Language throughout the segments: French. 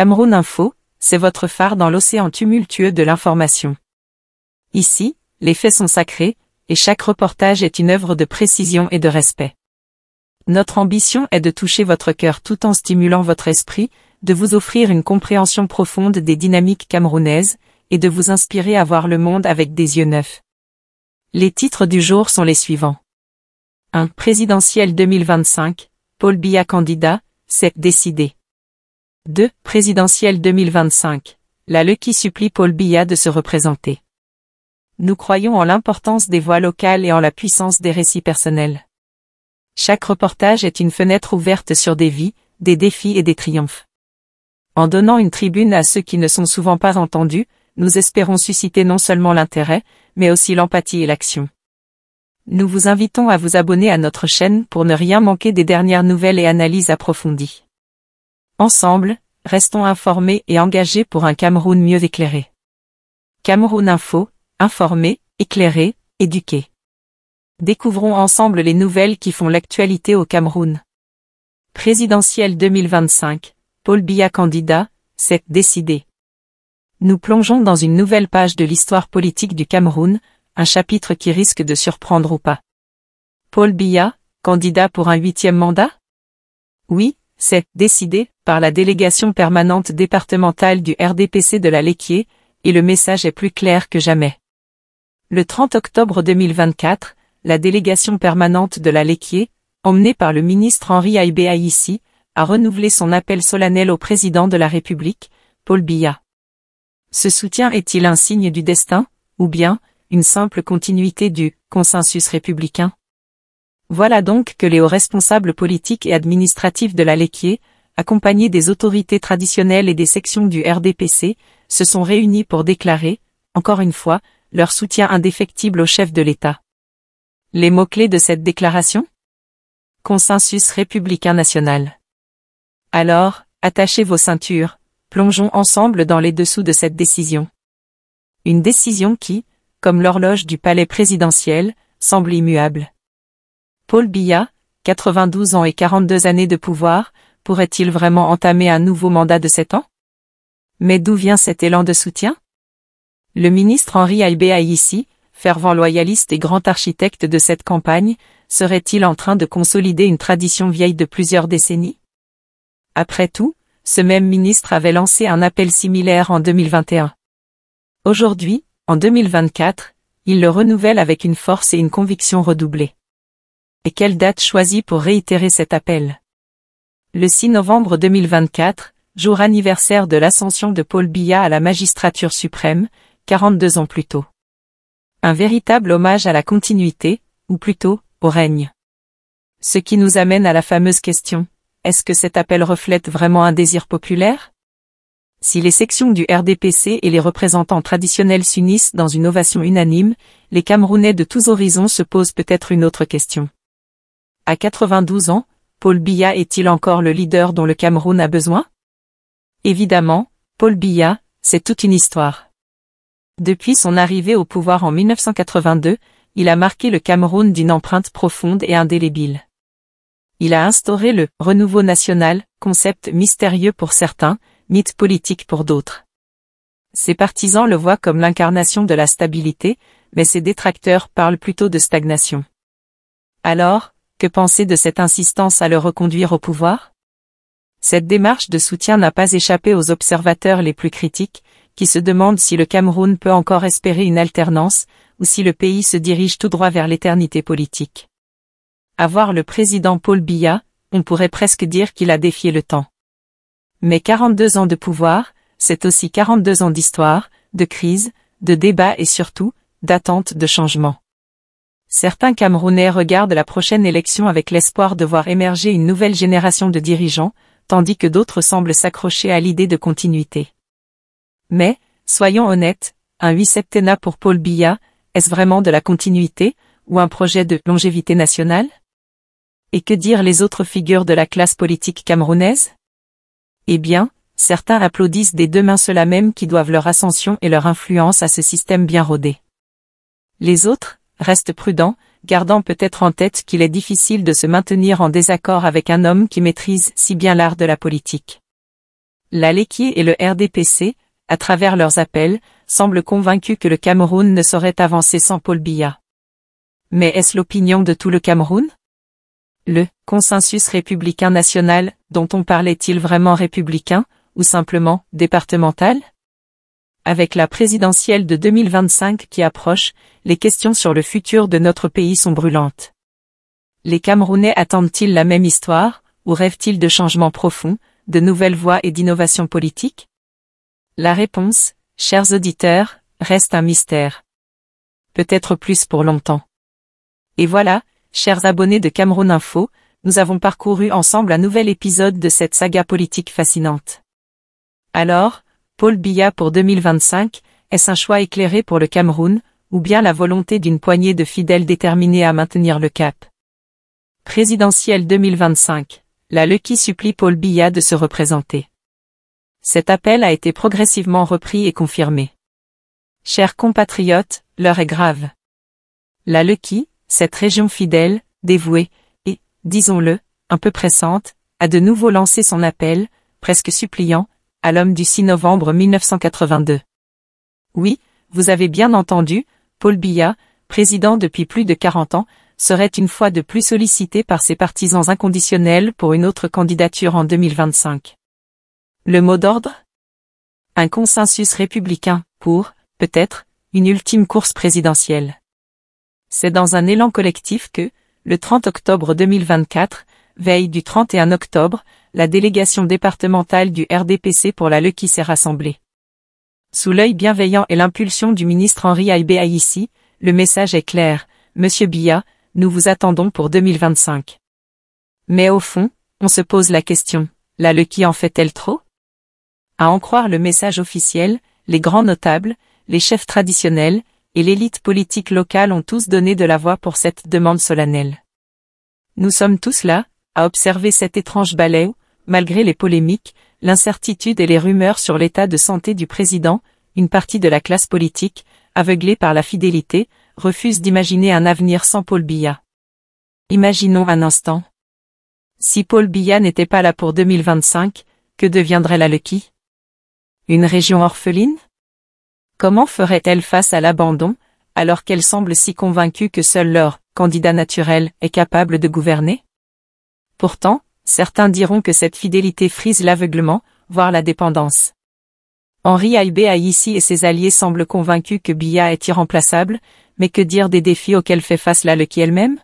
Cameroun Info, c'est votre phare dans l'océan tumultueux de l'information. Ici, les faits sont sacrés, et chaque reportage est une œuvre de précision et de respect. Notre ambition est de toucher votre cœur tout en stimulant votre esprit, de vous offrir une compréhension profonde des dynamiques camerounaises, et de vous inspirer à voir le monde avec des yeux neufs. Les titres du jour sont les suivants. 1. Présidentiel 2025, Paul Biya candidat, c'est décidé. 2. Présidentielle 2025. La e qui supplie Paul Biya de se représenter. Nous croyons en l'importance des voix locales et en la puissance des récits personnels. Chaque reportage est une fenêtre ouverte sur des vies, des défis et des triomphes. En donnant une tribune à ceux qui ne sont souvent pas entendus, nous espérons susciter non seulement l'intérêt, mais aussi l'empathie et l'action. Nous vous invitons à vous abonner à notre chaîne pour ne rien manquer des dernières nouvelles et analyses approfondies. Ensemble, restons informés et engagés pour un Cameroun mieux éclairé. Cameroun Info, informé, éclairé, éduqué. Découvrons ensemble les nouvelles qui font l'actualité au Cameroun. Présidentiel 2025, Paul Biya candidat, c'est décidé. Nous plongeons dans une nouvelle page de l'histoire politique du Cameroun, un chapitre qui risque de surprendre ou pas. Paul Biya, candidat pour un huitième mandat Oui, c'est décidé par la délégation permanente départementale du RDPC de la Léquier, et le message est plus clair que jamais. Le 30 octobre 2024, la délégation permanente de la Léquier, emmenée par le ministre Henri Aïbé ici, a renouvelé son appel solennel au président de la République, Paul Biya. Ce soutien est-il un signe du destin, ou bien, une simple continuité du consensus républicain voilà donc que les hauts responsables politiques et administratifs de la Léquier, accompagnés des autorités traditionnelles et des sections du RDPC, se sont réunis pour déclarer, encore une fois, leur soutien indéfectible au chef de l'État. Les mots-clés de cette déclaration Consensus républicain national. Alors, attachez vos ceintures, plongeons ensemble dans les dessous de cette décision. Une décision qui, comme l'horloge du palais présidentiel, semble immuable. Paul Biya, 92 ans et 42 années de pouvoir, pourrait-il vraiment entamer un nouveau mandat de 7 ans Mais d'où vient cet élan de soutien Le ministre Henri ici, fervent loyaliste et grand architecte de cette campagne, serait-il en train de consolider une tradition vieille de plusieurs décennies Après tout, ce même ministre avait lancé un appel similaire en 2021. Aujourd'hui, en 2024, il le renouvelle avec une force et une conviction redoublées. Et quelle date choisie pour réitérer cet appel Le 6 novembre 2024, jour anniversaire de l'ascension de Paul Biya à la magistrature suprême, 42 ans plus tôt. Un véritable hommage à la continuité, ou plutôt, au règne. Ce qui nous amène à la fameuse question, est-ce que cet appel reflète vraiment un désir populaire Si les sections du RDPC et les représentants traditionnels s'unissent dans une ovation unanime, les Camerounais de tous horizons se posent peut-être une autre question. À 92 ans, Paul Biya est-il encore le leader dont le Cameroun a besoin Évidemment, Paul Biya, c'est toute une histoire. Depuis son arrivée au pouvoir en 1982, il a marqué le Cameroun d'une empreinte profonde et indélébile. Il a instauré le « renouveau national », concept mystérieux pour certains, mythe politique pour d'autres. Ses partisans le voient comme l'incarnation de la stabilité, mais ses détracteurs parlent plutôt de stagnation. Alors, que penser de cette insistance à le reconduire au pouvoir Cette démarche de soutien n'a pas échappé aux observateurs les plus critiques, qui se demandent si le Cameroun peut encore espérer une alternance, ou si le pays se dirige tout droit vers l'éternité politique. Avoir le président Paul Biya, on pourrait presque dire qu'il a défié le temps. Mais 42 ans de pouvoir, c'est aussi 42 ans d'histoire, de crise, de débat et surtout, d'attente de changement. Certains Camerounais regardent la prochaine élection avec l'espoir de voir émerger une nouvelle génération de dirigeants, tandis que d'autres semblent s'accrocher à l'idée de continuité. Mais, soyons honnêtes, un huit septennat pour Paul Biya, est-ce vraiment de la continuité, ou un projet de longévité nationale Et que dire les autres figures de la classe politique camerounaise Eh bien, certains applaudissent des deux mains ceux-là même qui doivent leur ascension et leur influence à ce système bien rodé. Les autres, reste prudent, gardant peut-être en tête qu'il est difficile de se maintenir en désaccord avec un homme qui maîtrise si bien l'art de la politique. La Léquier et le RDPC, à travers leurs appels, semblent convaincus que le Cameroun ne saurait avancer sans Paul Biya. Mais est-ce l'opinion de tout le Cameroun Le consensus républicain national dont on parlait-il vraiment républicain, ou simplement départemental avec la présidentielle de 2025 qui approche, les questions sur le futur de notre pays sont brûlantes. Les Camerounais attendent-ils la même histoire, ou rêvent-ils de changements profonds, de nouvelles voies et d'innovations politiques La réponse, chers auditeurs, reste un mystère. Peut-être plus pour longtemps. Et voilà, chers abonnés de Cameroun Info, nous avons parcouru ensemble un nouvel épisode de cette saga politique fascinante. Alors, Paul Biya pour 2025, est-ce un choix éclairé pour le Cameroun, ou bien la volonté d'une poignée de fidèles déterminés à maintenir le cap Présidentiel 2025. La Lucky supplie Paul Biya de se représenter. Cet appel a été progressivement repris et confirmé. Chers compatriotes, l'heure est grave. La Lucky, cette région fidèle, dévouée, et, disons-le, un peu pressante, a de nouveau lancé son appel, presque suppliant, à l'homme du 6 novembre 1982. Oui, vous avez bien entendu, Paul Biya, président depuis plus de 40 ans, serait une fois de plus sollicité par ses partisans inconditionnels pour une autre candidature en 2025. Le mot d'ordre Un consensus républicain pour, peut-être, une ultime course présidentielle. C'est dans un élan collectif que, le 30 octobre 2024, veille du 31 octobre, la délégation départementale du RDPC pour la Lequi s'est rassemblée. Sous l'œil bienveillant et l'impulsion du ministre Henri Aïbé le message est clair, Monsieur Biya, nous vous attendons pour 2025. Mais au fond, on se pose la question, la Lequi en fait-elle trop À en croire le message officiel, les grands notables, les chefs traditionnels, et l'élite politique locale ont tous donné de la voix pour cette demande solennelle. Nous sommes tous là, à observer cet étrange ballet où, malgré les polémiques, l'incertitude et les rumeurs sur l'état de santé du président, une partie de la classe politique, aveuglée par la fidélité, refuse d'imaginer un avenir sans Paul Biya. Imaginons un instant. Si Paul Biya n'était pas là pour 2025, que deviendrait la Lucky Une région orpheline Comment ferait-elle face à l'abandon, alors qu'elle semble si convaincue que seul leur candidat naturel est capable de gouverner Pourtant, certains diront que cette fidélité frise l'aveuglement, voire la dépendance. Henri Aïbé ici et ses alliés semblent convaincus que Biya est irremplaçable, mais que dire des défis auxquels fait face la Lucky e elle-même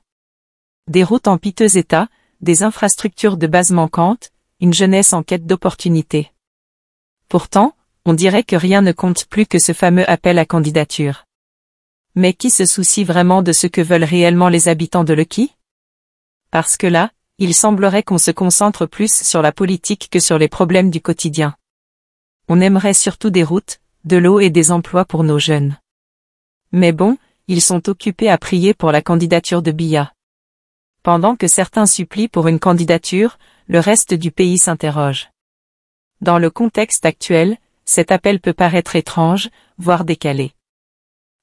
Des routes en piteux état, des infrastructures de base manquantes, une jeunesse en quête d'opportunités. Pourtant, on dirait que rien ne compte plus que ce fameux appel à candidature. Mais qui se soucie vraiment de ce que veulent réellement les habitants de Lucky e Parce que là, il semblerait qu'on se concentre plus sur la politique que sur les problèmes du quotidien. On aimerait surtout des routes, de l'eau et des emplois pour nos jeunes. Mais bon, ils sont occupés à prier pour la candidature de Biya. Pendant que certains supplient pour une candidature, le reste du pays s'interroge. Dans le contexte actuel, cet appel peut paraître étrange, voire décalé.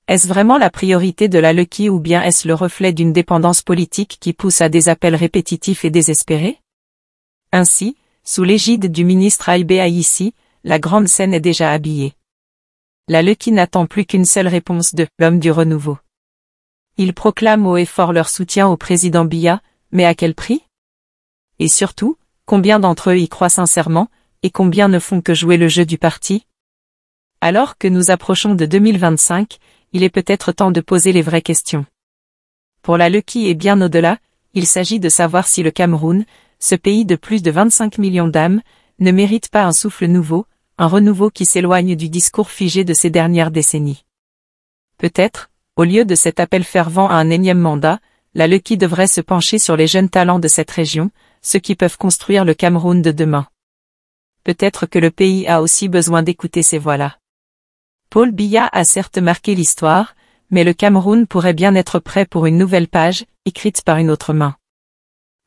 Est-ce vraiment la priorité de la Lucky ou bien est-ce le reflet d'une dépendance politique qui pousse à des appels répétitifs et désespérés Ainsi, sous l'égide du ministre Aïbé la grande scène est déjà habillée. La Lucky n'attend plus qu'une seule réponse de l'homme du renouveau. Ils proclament haut et fort leur soutien au président Biya, mais à quel prix Et surtout, combien d'entre eux y croient sincèrement, et combien ne font que jouer le jeu du parti Alors que nous approchons de 2025, il est peut-être temps de poser les vraies questions. Pour la Lucky et bien au-delà, il s'agit de savoir si le Cameroun, ce pays de plus de 25 millions d'âmes, ne mérite pas un souffle nouveau, un renouveau qui s'éloigne du discours figé de ces dernières décennies. Peut-être, au lieu de cet appel fervent à un énième mandat, la Lucky devrait se pencher sur les jeunes talents de cette région, ceux qui peuvent construire le Cameroun de demain. Peut-être que le pays a aussi besoin d'écouter ces voix-là. Paul Biya a certes marqué l'histoire, mais le Cameroun pourrait bien être prêt pour une nouvelle page, écrite par une autre main.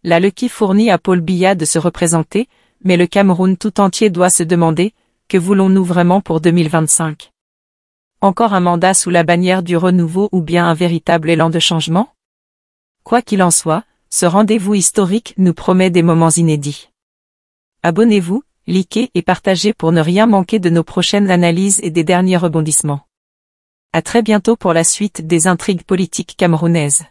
La Lucky fournit à Paul Biya de se représenter, mais le Cameroun tout entier doit se demander, que voulons-nous vraiment pour 2025 Encore un mandat sous la bannière du renouveau ou bien un véritable élan de changement Quoi qu'il en soit, ce rendez-vous historique nous promet des moments inédits. Abonnez-vous, likez et partagez pour ne rien manquer de nos prochaines analyses et des derniers rebondissements. À très bientôt pour la suite des intrigues politiques camerounaises.